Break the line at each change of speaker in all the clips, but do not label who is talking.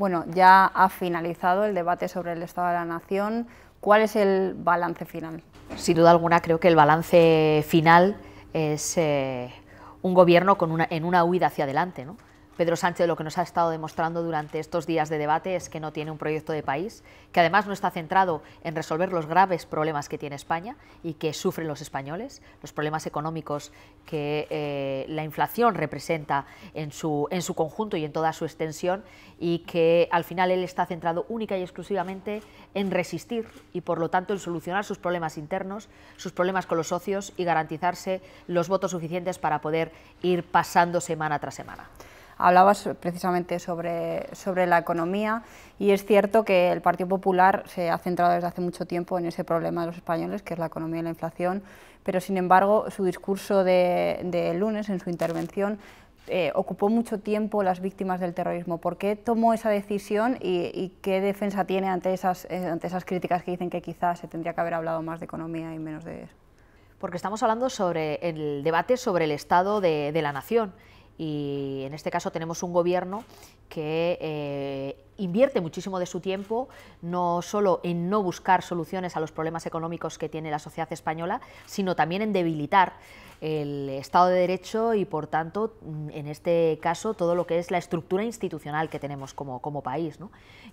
Bueno, ya ha finalizado el debate sobre el Estado de la Nación. ¿Cuál es el balance final?
Sin duda alguna, creo que el balance final es eh, un gobierno en una huida hacia adelante. ¿no? Pedro Sánchez lo que nos ha estado demostrando durante estos días de debate es que no tiene un proyecto de país, que además no está centrado en resolver los graves problemas que tiene España y que sufren los españoles, los problemas económicos que eh, la inflación representa en su, en su conjunto y en toda su extensión y que al final él está centrado única y exclusivamente en resistir y por lo tanto en solucionar sus problemas internos, sus problemas con los socios y garantizarse los votos suficientes para
poder ir pasando semana tras semana hablabas precisamente sobre, la economía y es cierto que el Partido Popular se ha centrado desde hace mucho tiempo en ese problema de los españoles, que es la economía y la inflación, pero sin embargo su discurso de, lunes, en su intervención, eh, ocupó mucho tiempo las víctimas del terrorismo. ¿Por qué tomó esa decisión y, qué defensa tiene ante esas, eh, ante esas críticas que dicen que quizás se tendría que haber hablado más de economía y menos de... Porque estamos hablando sobre el debate sobre el
estado de, de la nación y en este caso tenemos un gobierno que eh, invierte muchísimo de su tiempo no solo en no buscar soluciones a los problemas económicos que tiene la sociedad española, sino también en debilitar el Estado de Derecho y, por tanto, mm, en este caso, todo lo que es la estructura institucional que tenemos como, país.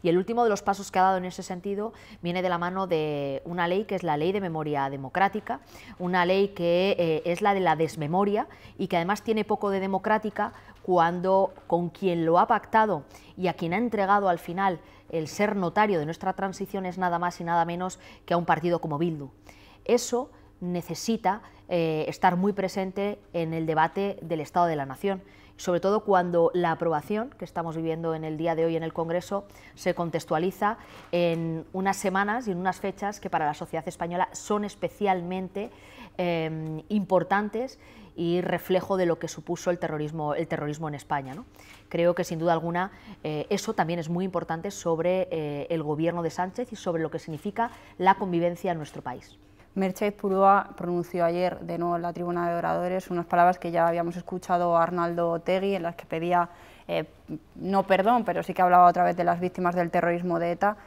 Y el último de los pasos que ha dado en ese sentido viene de la mano de una ley que es la Ley de Memoria Democrática, una ley que eh, es la de la desmemoria y que además tiene poco de democrática cuando con quien lo ha pactado y a quien ha entregado al final el ser notario de nuestra transición es nada más y nada menos que a un partido como Bildu. Eso necesita eh, estar muy presente en el debate del Estado de la Nación, sobre todo cuando la aprobación que estamos viviendo en el día de hoy en el Congreso se contextualiza en unas semanas y en unas fechas que para la sociedad española son especialmente em, importantes y reflejo de lo que supuso el terrorismo, en España. Creo que sin duda alguna eh, eso también es muy importante sobre eh, el gobierno de Sánchez y sobre lo que significa la convivencia en
nuestro país. Merche Purúa pronunció ayer de nuevo en la tribuna de oradores unas palabras que ya habíamos escuchado a Arnaldo Tegui, en las que pedía eh, no perdón, pero sí que hablaba otra vez de las víctimas del terrorismo de ETA.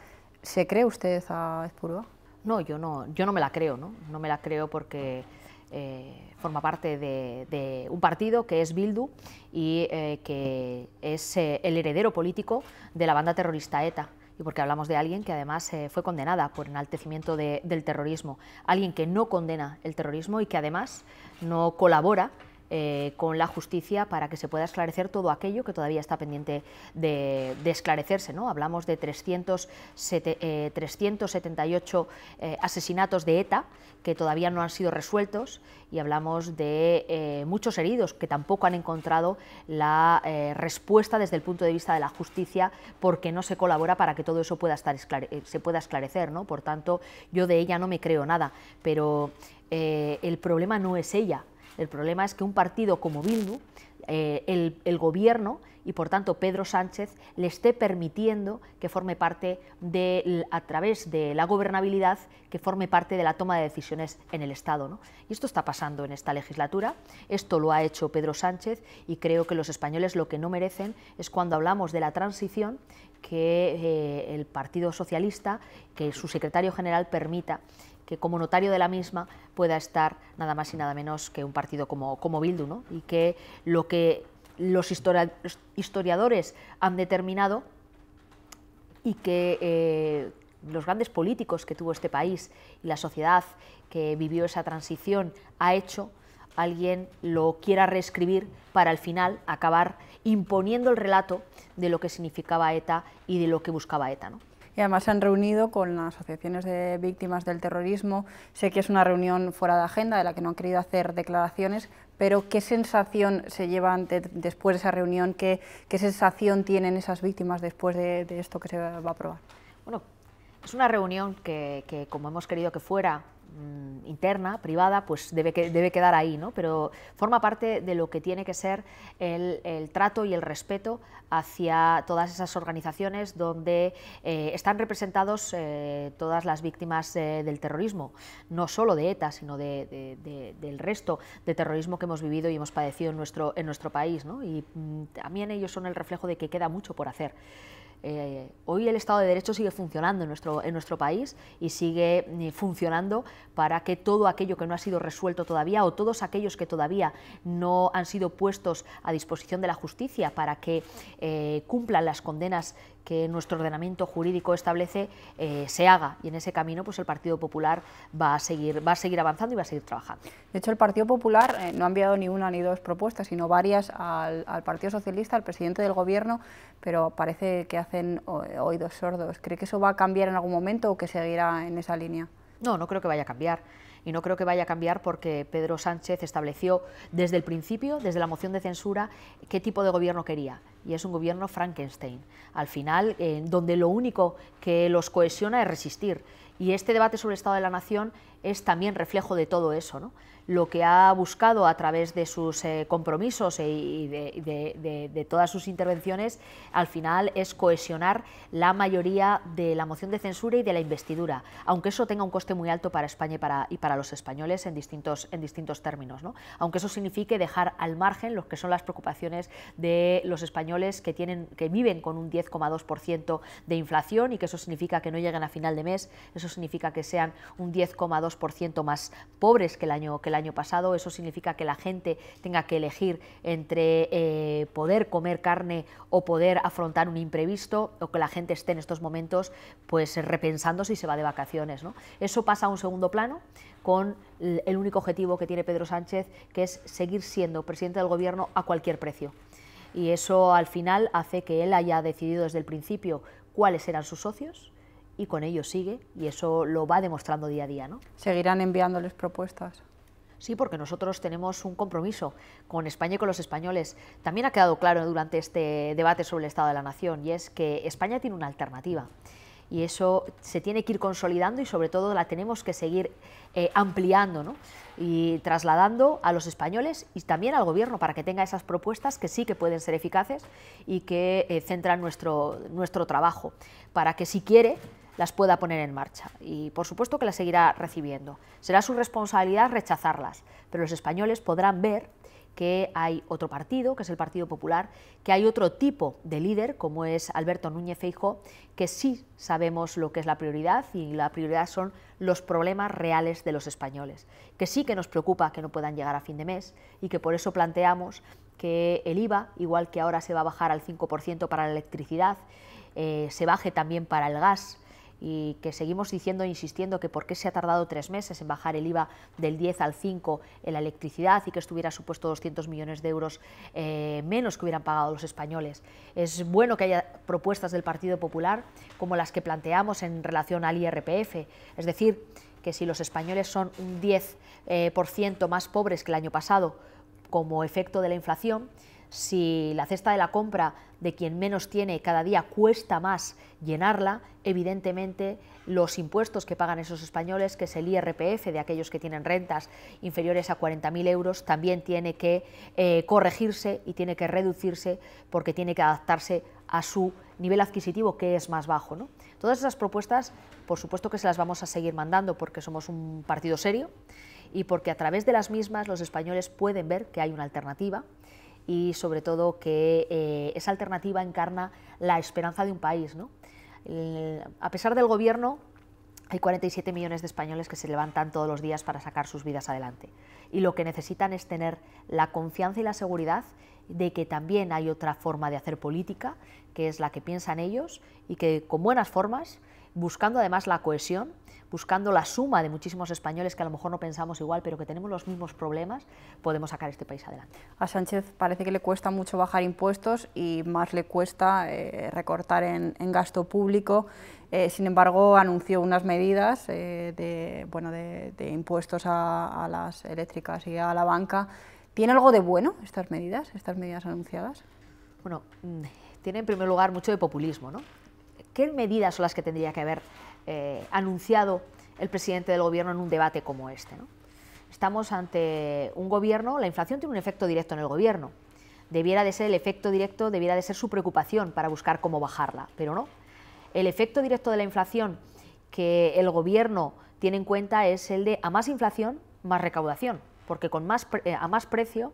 ¿Se cree usted a Espurúa? No, yo
no, yo no me la creo, ¿no? No me la creo porque eh, forma parte de, un partido que es Bildu y eh, que es el heredero político de la banda terrorista ETA porque hablamos de alguien que además eh, fue condenada por enaltecimiento del terrorismo, alguien que no condena el terrorismo y que además no colabora eh, con la justicia para que se pueda esclarecer todo aquello que todavía está pendiente de, esclarecerse. ¿no? Hablamos de 378 eh, eh, asesinatos de ETA que todavía no han sido resueltos y hablamos de muchos heridos que tampoco han encontrado la respuesta desde el punto de vista de la justicia porque no se colabora para que todo eso pueda estar se pueda esclarecer. ¿no? Por tanto, yo de ella no me creo nada, pero el problema no es ella, el problema es que un partido como Bildu, eh, el, gobierno y por tanto Pedro Sánchez le esté permitiendo que forme parte de, a través de la gobernabilidad, que forme parte de la toma de decisiones en el Estado. ¿no? Y esto está pasando en esta legislatura, esto lo ha hecho Pedro Sánchez y creo que los españoles lo que no merecen es cuando hablamos de la transición que eh, el Partido Socialista, que su secretario general permita que como notario de la misma pueda estar nada más y nada menos que un partido como, como Bildu, ¿no? y que lo que los historiadores han determinado y que eh, los grandes políticos que tuvo este país y la sociedad que vivió esa transición ha hecho, alguien lo quiera reescribir para al final acabar imponiendo el relato de lo que significaba ETA y de lo que buscaba ETA. ¿no?
y además se han reunido con las asociaciones de víctimas del terrorismo. Sé que es una reunión fuera de agenda de la que no han querido hacer declaraciones, pero ¿qué sensación se lleva después de esa reunión? ¿Qué, sensación tienen esas víctimas después de, esto que se va a aprobar?
Bueno, es una reunión que, que como hemos querido que fuera, Mm, interna, privada, pues debe, debe quedar ahí, ¿no? pero forma parte de lo que tiene que ser el, trato y el respeto hacia todas esas organizaciones donde eh, están representados eh, todas las víctimas eh, del terrorismo, no solo de ETA, sino de, del resto de terrorismo que hemos vivido y hemos padecido en nuestro, en nuestro país. Y mm, también ellos son el reflejo de que queda mucho por hacer. Eh, hoy el Estado de Derecho sigue funcionando en nuestro, en nuestro país y sigue eh, funcionando para que todo aquello que no ha sido resuelto todavía o todos aquellos que todavía no han sido puestos a disposición de la justicia para que eh, cumplan las condenas que nuestro ordenamiento jurídico establece eh, se haga y en ese camino pues el Partido Popular va a seguir va a seguir avanzando y va a seguir trabajando.
De hecho el Partido Popular eh, no ha enviado ni una ni dos propuestas sino varias al, Partido Socialista, al presidente del Gobierno, pero parece que hacen oídos sordos. ¿Cree que eso va a cambiar en algún momento o que seguirá en esa línea? No, no
creo que vaya a cambiar y no creo que vaya a cambiar porque Pedro Sánchez estableció desde el principio, desde la moción de censura, qué tipo de gobierno quería y es un gobierno Frankenstein, al final, eh, donde lo único que los cohesiona es resistir. Y este debate sobre el Estado de la Nación es también reflejo de todo eso, lo que ha buscado a través de sus eh, compromisos e, y de, todas sus intervenciones, al final es cohesionar la mayoría de la moción de censura y de la investidura, aunque eso tenga un coste muy alto para España y para, y para los españoles en distintos, en distintos términos, ¿no? aunque eso signifique dejar al margen lo que son las preocupaciones de los españoles que, tienen, que viven con un 10,2% de inflación y que eso significa que no lleguen a final de mes, eso significa que sean un 10,2% ciento más pobres que el, año, que el año pasado. Eso significa que la gente tenga que elegir entre eh, poder comer carne o poder afrontar un imprevisto o que la gente esté en estos momentos pues repensando si se va de vacaciones. ¿no? Eso pasa a un segundo plano con el único objetivo que tiene Pedro Sánchez, que es seguir siendo presidente del Gobierno a cualquier precio. Y eso al final hace que él haya decidido desde el principio cuáles eran sus socios, y con ello sigue y eso lo va demostrando día a día.
¿no? ¿Seguirán enviándoles propuestas?
Sí, porque nosotros tenemos un compromiso con España y con los españoles. También ha quedado claro durante este debate sobre el Estado de la Nación y es que España tiene una alternativa y eso se tiene que ir consolidando y sobre todo la tenemos que seguir eh, ampliando ¿no? y trasladando a los españoles y también al gobierno para que tenga esas propuestas que sí que pueden ser eficaces y que eh, centran nuestro, nuestro trabajo, para que si quiere las pueda poner en marcha. Y por supuesto que las seguirá recibiendo. Será su responsabilidad rechazarlas, pero los españoles podrán ver que hay otro partido, que es el Partido Popular, que hay otro tipo de líder, como es Alberto Núñez Feijóo, que sí sabemos lo que es la prioridad y la prioridad son los problemas reales de los españoles, que sí que nos preocupa que no puedan llegar a fin de mes y que por eso planteamos que el IVA, igual que ahora se va a bajar al 5% para la electricidad, eh, se baje también para el gas y que seguimos diciendo e insistiendo que por qué se ha tardado tres meses en bajar el IVA del 10 al 5 en la electricidad y que estuviera supuesto 200 millones de euros eh, menos que hubieran pagado los españoles. Es bueno que haya propuestas del Partido Popular como las que planteamos en relación al IRPF, es decir, que si los españoles son un 10% eh, más pobres que el año pasado como efecto de la inflación, si la cesta de la compra de quien menos tiene cada día cuesta más llenarla, evidentemente los impuestos que pagan esos españoles, que es el IRPF de aquellos que tienen rentas inferiores a 40.000 euros, también tiene que eh, corregirse y tiene que reducirse porque tiene que adaptarse a su nivel adquisitivo, que es más bajo. Todas esas propuestas, por supuesto que se las vamos a seguir mandando porque somos un partido serio y porque a través de las mismas los españoles pueden ver que hay una alternativa y sobre todo que eh, esa alternativa encarna la esperanza de un país. ¿no? a pesar del gobierno, hay 47 millones de españoles que se levantan todos los días para sacar sus vidas adelante. Y lo que necesitan es tener la confianza y la seguridad de que también hay otra forma de hacer política, que es la que piensan ellos y que con buenas formas buscando además la cohesión, buscando la suma de muchísimos españoles que a lo mejor no pensamos igual, pero que tenemos los mismos problemas, podemos sacar este país adelante.
A Sánchez parece que le cuesta mucho bajar impuestos y más le cuesta eh, recortar en, gasto público. Eh, sin embargo, anunció unas medidas eh, de, impuestos a, las eléctricas y a la banca. ¿Tiene algo de bueno estas medidas, estas medidas anunciadas? Bueno, mm, tiene en primer lugar mucho de populismo, ¿no?
¿Qué medidas son las que tendría que haber eh, anunciado el presidente del gobierno en un debate como este? Estamos ante un gobierno, la inflación tiene un efecto directo en el gobierno. Debiera de ser el efecto directo, debiera de ser su preocupación para buscar cómo bajarla, pero no. El efecto directo de la inflación que el gobierno tiene en cuenta es el de a más inflación, más recaudación, porque con más eh, a más precio,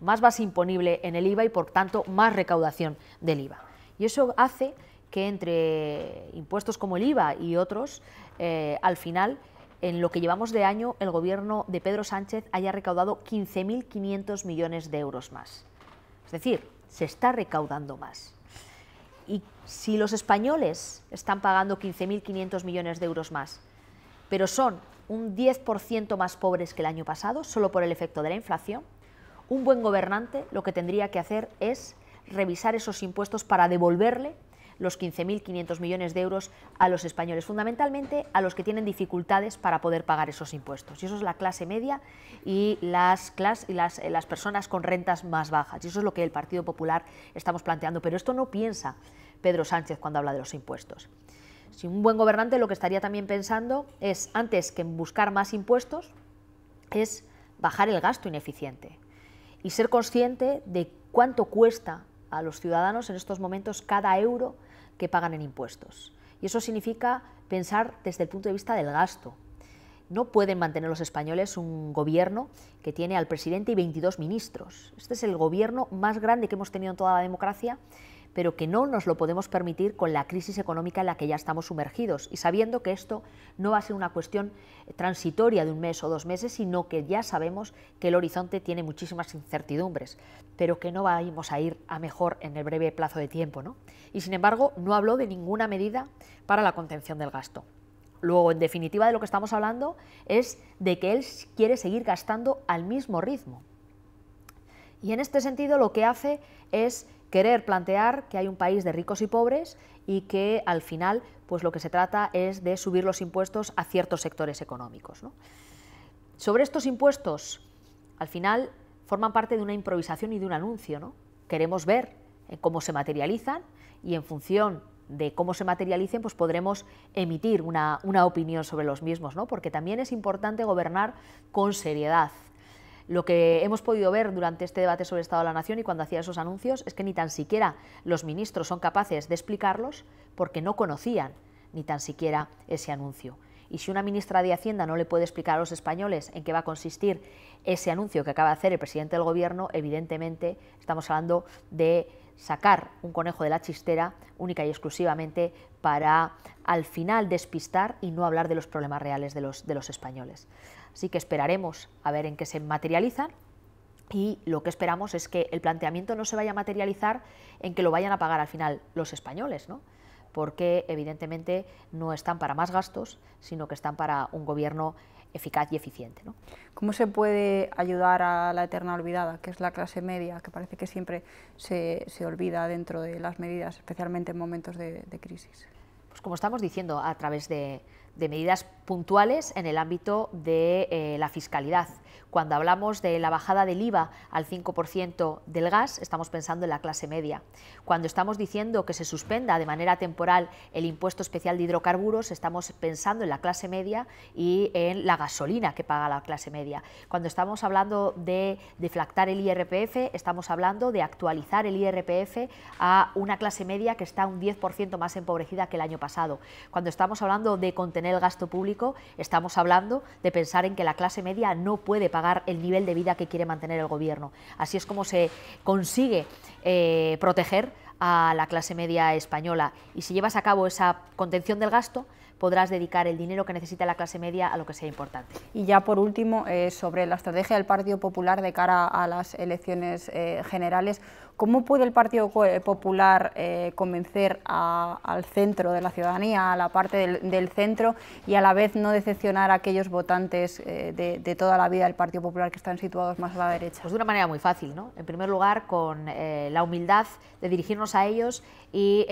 más base imponible en el IVA y por tanto más recaudación del IVA. Y eso hace que entre impuestos como el IVA y otros, eh, al final, en lo que llevamos de año, el gobierno de Pedro Sánchez haya recaudado 15.500 millones de euros más. Es decir, se está recaudando más. Y si los españoles están pagando 15.500 millones de euros más, pero son un 10% más pobres que el año pasado, solo por el efecto de la inflación, un buen gobernante lo que tendría que hacer es revisar esos impuestos para devolverle los 15.500 millones de euros a los españoles, fundamentalmente a los que tienen dificultades para poder pagar esos impuestos. Y eso es la clase media y las, y las, eh, las personas con rentas más bajas. Y eso es lo que el Partido Popular estamos planteando. Pero esto no piensa Pedro Sánchez cuando habla de los impuestos. Si un buen gobernante lo que estaría también pensando es, antes que en buscar más impuestos, es bajar el gasto ineficiente y ser consciente de cuánto cuesta a los ciudadanos en estos momentos cada euro que pagan en impuestos. Y eso significa pensar desde el punto de vista del gasto. No pueden mantener los españoles un gobierno que tiene al presidente y 22 ministros. Este es el gobierno más grande que hemos tenido en toda la democracia pero que no nos lo podemos permitir con la crisis económica en la que ya estamos sumergidos y sabiendo que esto no va a ser una cuestión eh, transitoria de un mes o dos meses, sino que ya sabemos que el horizonte tiene muchísimas incertidumbres, pero que no vamos a ir a mejor en el breve plazo de tiempo. Y sin embargo, no habló de ninguna medida para la contención del gasto. Luego, en definitiva, de lo que estamos hablando es de que él quiere seguir gastando al mismo ritmo. Y en este sentido lo que hace es querer plantear que hay un país de ricos y pobres y que al final pues lo que se trata es de subir los impuestos a ciertos sectores económicos. Sobre estos impuestos, al final forman parte de una improvisación y de un anuncio. Queremos ver eh, cómo se materializan y en función de cómo se materialicen, pues podremos emitir una, opinión sobre los mismos, porque también es importante gobernar con seriedad, lo que hemos podido ver durante este debate sobre el Estado de la Nación y cuando hacía esos anuncios es que ni tan siquiera los ministros son capaces de explicarlos porque no conocían ni tan siquiera ese anuncio. Y si una ministra de Hacienda no le puede explicar a los españoles en qué va a consistir ese anuncio que acaba de hacer el presidente del Gobierno, evidentemente estamos hablando de sacar un conejo de la chistera única y exclusivamente para al final despistar y no hablar de los problemas reales de los, de los españoles. Así que esperaremos a ver en qué se materializan y lo que esperamos es que el planteamiento no se vaya a materializar en que lo vayan a pagar al final los españoles, ¿no? porque evidentemente no están para más gastos, sino que están para un gobierno
eficaz y eficiente. ¿no? ¿Cómo se puede ayudar a la eterna olvidada, que es la clase media, que parece que siempre se, olvida dentro de las medidas, especialmente en momentos de, de crisis? Pues como estamos diciendo, a través de, de medidas puntuales en el ámbito
de eh, la fiscalidad. Cuando hablamos de la bajada del IVA al 5% del gas, estamos pensando en la clase media. Cuando estamos diciendo que se suspenda de manera temporal el impuesto especial de hidrocarburos, estamos pensando en la clase media y en la gasolina que paga la clase media. Cuando estamos hablando de deflactar el IRPF, estamos hablando de actualizar el IRPF a una clase media que está un 10% más empobrecida que el año pasado. Cuando estamos hablando de contener el gasto público, estamos hablando de pensar en que la clase media no puede pagar el nivel de vida que quiere mantener el gobierno. Así es como se consigue eh, proteger a la clase media española. Y si llevas a cabo esa contención del gasto, podrás dedicar el dinero que necesita la clase media a lo que sea importante.
Y ya por último, eh, sobre la estrategia del Partido Popular de cara a las elecciones eh, generales, ¿cómo puede el Partido eh, Popular convencer al centro de la ciudadanía, a la parte del, centro y a la vez no decepcionar a aquellos votantes de, de, toda la vida del Partido Popular que están situados más a la derecha? Pues de una manera muy fácil, ¿no? En primer
lugar, con la humildad de dirigirnos a ellos y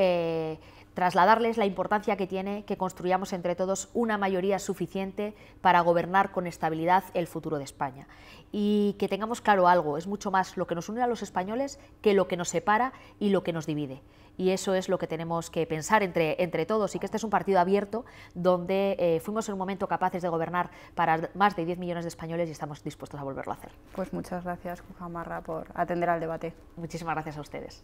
trasladarles la importancia que tiene que construyamos entre todos una mayoría suficiente para gobernar con estabilidad el futuro de España. Y que tengamos claro algo, es mucho más lo que nos une a los españoles que lo que nos separa y lo que nos divide. Y eso es lo que tenemos que pensar entre, entre todos y que este es un partido abierto donde eh, fuimos en un momento capaces de gobernar para más de 10 millones de españoles y estamos dispuestos a volverlo a hacer.
Pues muchas gracias, Juan por atender al debate. Muchísimas gracias a ustedes.